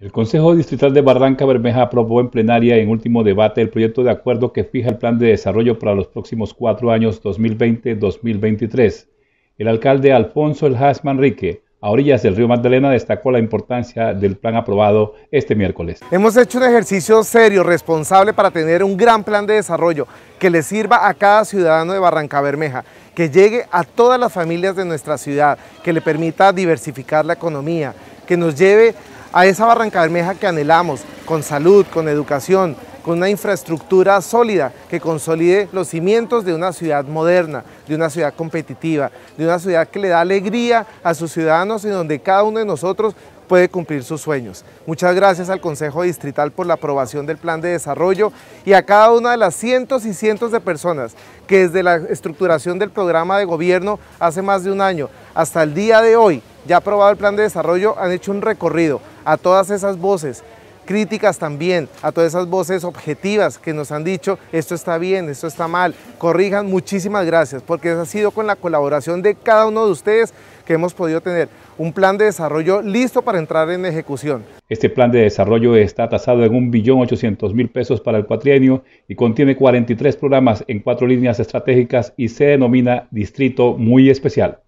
El Consejo Distrital de Barranca Bermeja aprobó en plenaria en último debate el proyecto de acuerdo que fija el plan de desarrollo para los próximos cuatro años 2020-2023. El alcalde Alfonso El Haas Manrique, a orillas del río Magdalena, destacó la importancia del plan aprobado este miércoles. Hemos hecho un ejercicio serio, responsable para tener un gran plan de desarrollo que le sirva a cada ciudadano de Barranca Bermeja que llegue a todas las familias de nuestra ciudad, que le permita diversificar la economía, que nos lleve a esa Barranca Bermeja que anhelamos, con salud, con educación, con una infraestructura sólida que consolide los cimientos de una ciudad moderna, de una ciudad competitiva, de una ciudad que le da alegría a sus ciudadanos y donde cada uno de nosotros puede cumplir sus sueños. Muchas gracias al Consejo Distrital por la aprobación del Plan de Desarrollo y a cada una de las cientos y cientos de personas que desde la estructuración del programa de gobierno hace más de un año hasta el día de hoy ya aprobado el plan de desarrollo, han hecho un recorrido a todas esas voces críticas también, a todas esas voces objetivas que nos han dicho, esto está bien, esto está mal, corrijan, muchísimas gracias, porque ha sido con la colaboración de cada uno de ustedes que hemos podido tener un plan de desarrollo listo para entrar en ejecución. Este plan de desarrollo está tasado en 1.800.000 pesos para el cuatrienio y contiene 43 programas en cuatro líneas estratégicas y se denomina Distrito Muy Especial.